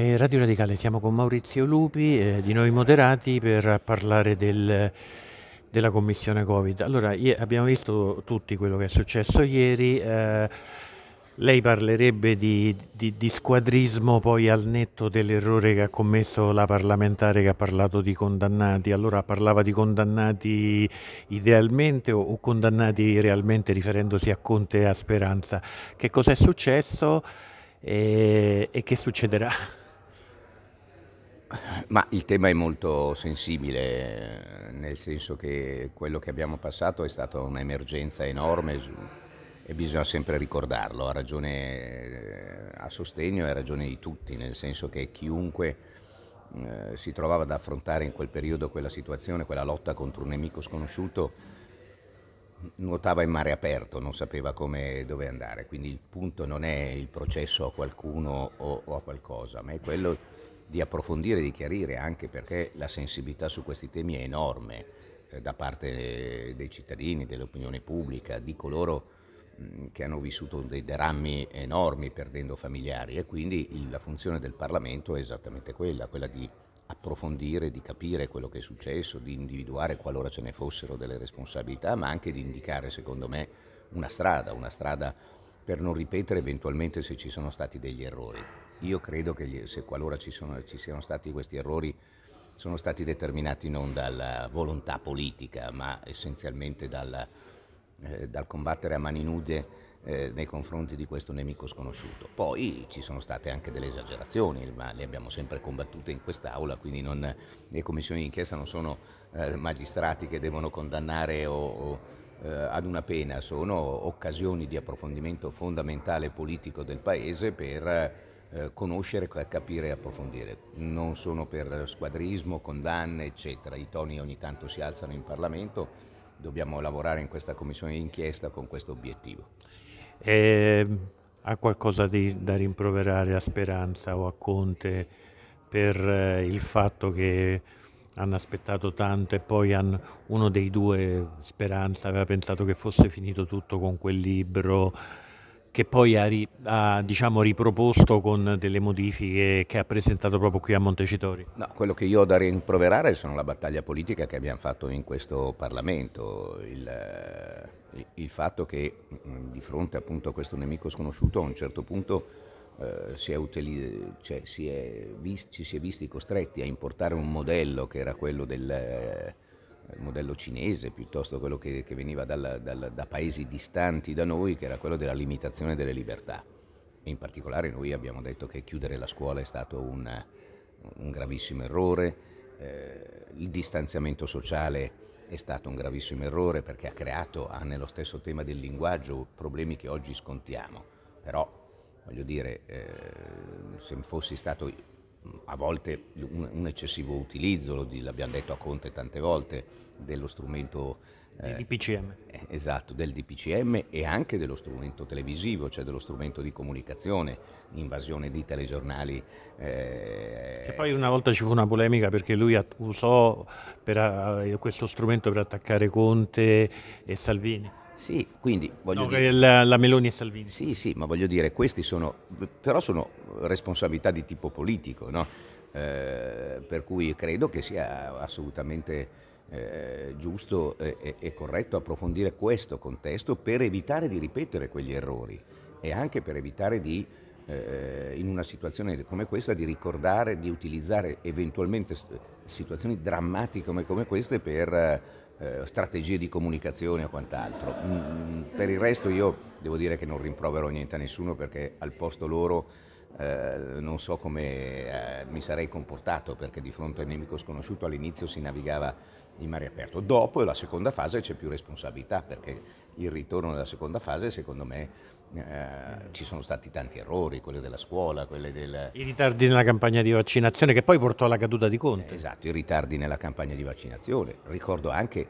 Eh, Radio Radicale, siamo con Maurizio Lupi eh, di Noi Moderati per parlare del, della commissione Covid. Allora, abbiamo visto tutti quello che è successo ieri. Eh, lei parlerebbe di, di, di, squadrismo poi al netto dell'errore che ha commesso la parlamentare che ha parlato di condannati. Allora parlava di condannati idealmente o, o condannati realmente riferendosi a Conte e a Speranza. Che cosa è successo e, eh, e che succederà? Ma il tema è molto sensibile, nel senso che quello che abbiamo passato è stata un'emergenza enorme e bisogna sempre ricordarlo, ha ragione eh, a sostegno e ha ragione di tutti, nel senso che chiunque eh, si trovava ad affrontare in quel periodo quella situazione, quella lotta contro un nemico sconosciuto, nuotava in mare aperto, non sapeva come, dove andare. Quindi il punto non è il processo a qualcuno o, o a qualcosa, ma è quello di approfondire, e di chiarire, anche perché la sensibilità su questi temi è enorme eh, da parte eh, dei cittadini, dell'opinione pubblica, di coloro mm, che hanno vissuto dei drammi enormi perdendo familiari e quindi la funzione del Parlamento è esattamente quella, quella di approfondire, di capire quello che è successo, di individuare qualora ce ne fossero delle responsabilità, ma anche di indicare, secondo me, una strada, una strada per non ripetere eventualmente se ci sono stati degli errori. Io credo che se qualora ci, sono, ci siano stati questi errori sono stati determinati non dalla volontà politica, ma essenzialmente dalla, eh, dal combattere a mani nude eh, nei confronti di questo nemico sconosciuto. Poi ci sono state anche delle esagerazioni, ma le abbiamo sempre combattute in quest'Aula, quindi non, le commissioni d'inchiesta non sono eh, magistrati che devono condannare o, o eh, ad una pena, sono occasioni di approfondimento fondamentale politico del Paese per eh, conoscere, capire e approfondire. Non sono per squadrismo, condanne, eccetera. I toni ogni tanto si alzano in Parlamento, dobbiamo lavorare in questa commissione d'inchiesta con questo obiettivo. Eh, ha qualcosa di, da rimproverare a Speranza o a Conte per eh, il fatto che hanno aspettato tanto e poi hanno, uno dei due, Speranza, aveva pensato che fosse finito tutto con quel libro che poi ha, ha diciamo, riproposto con delle modifiche che ha presentato proprio qui a Montecitori. No, quello che io ho da rimproverare sono la battaglia politica che abbiamo fatto in questo Parlamento, il, eh, il fatto che mm, di fronte appunto a questo nemico sconosciuto a un certo punto eh, si utili, cioè, si visti, ci si è visti costretti a importare un modello che era quello del... Eh, il modello cinese piuttosto quello che, che veniva dalla, dalla, da paesi distanti da noi, che era quello della limitazione delle libertà. In particolare noi abbiamo detto che chiudere la scuola è stato un, un gravissimo errore, eh, il distanziamento sociale è stato un gravissimo errore perché ha creato, ha nello stesso tema del linguaggio, problemi che oggi scontiamo. Però, voglio dire, eh, se fossi stato a volte un, un eccessivo utilizzo, l'abbiamo detto a Conte tante volte, dello strumento... Eh, DPCM. Eh, esatto, del DPCM e anche dello strumento televisivo, cioè dello strumento di comunicazione, invasione di telegiornali. Eh... Che poi una volta ci fu una polemica perché lui usò per, uh, questo strumento per attaccare Conte e Salvini. Sì, quindi voglio no, dire... La, la, Meloni e Salvini. Sì, sì, ma voglio dire, questi sono... però sono responsabilità di tipo politico, no? eh, per cui credo che sia assolutamente eh, giusto e, e corretto approfondire questo contesto per evitare di ripetere quegli errori e anche per evitare di eh, in una situazione come questa di ricordare, di utilizzare eventualmente situazioni drammatiche come, queste per eh, strategie di comunicazione o quant'altro. Mm, mm, per il resto io devo dire che non rimprovero niente a nessuno perché al posto loro eh, non so come eh, mi sarei comportato perché di fronte a un nemico sconosciuto all'inizio si navigava in mare aperto. Dopo la seconda fase c'è più responsabilità perché il ritorno della seconda fase secondo me eh, ci sono stati tanti errori, quelli della scuola, quelli del... I ritardi nella campagna di vaccinazione che poi portò alla caduta di Conte. Eh, esatto, i ritardi nella campagna di vaccinazione. Ricordo anche,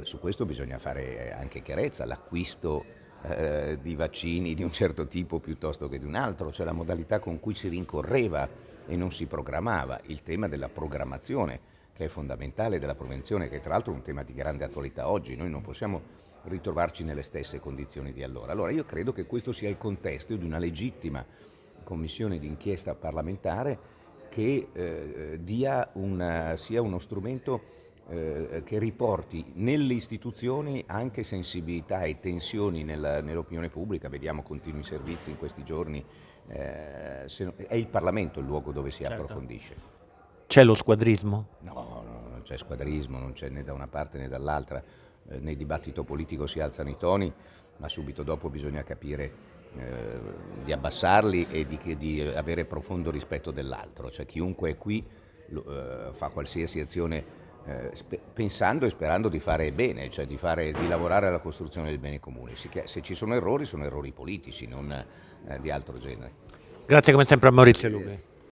su questo bisogna fare eh, anche chiarezza, l'acquisto eh, di vaccini di un certo tipo piuttosto che di un altro, cioè la modalità con cui si rincorreva e non si programmava, il tema della programmazione che è fondamentale della prevenzione, che è tra l'altro è un tema di grande attualità oggi, noi non possiamo ritrovarci nelle stesse condizioni di allora. Allora io credo che questo sia il contesto di una legittima commissione d'inchiesta parlamentare che eh, eh una, sia uno strumento eh, che riporti nelle istituzioni anche sensibilità e tensioni nella, nell'opinione pubblica, vediamo continui servizi in questi giorni, eh, se, è il Parlamento il luogo dove si certo. approfondisce. C'è lo squadrismo? No, no, non c'è squadrismo, non c'è né da una parte né dall'altra, eh, nel dibattito politico si alzano i toni, ma subito dopo bisogna capire eh, di abbassarli e di, di avere profondo rispetto dell'altro, cioè chiunque è qui eh, fa qualsiasi azione eh, pensando e sperando di fare bene, cioè di, fare, di, lavorare alla costruzione del bene comune. se ci sono errori sono errori politici, non eh, di altro genere. Grazie come sempre a Maurizio Lughe.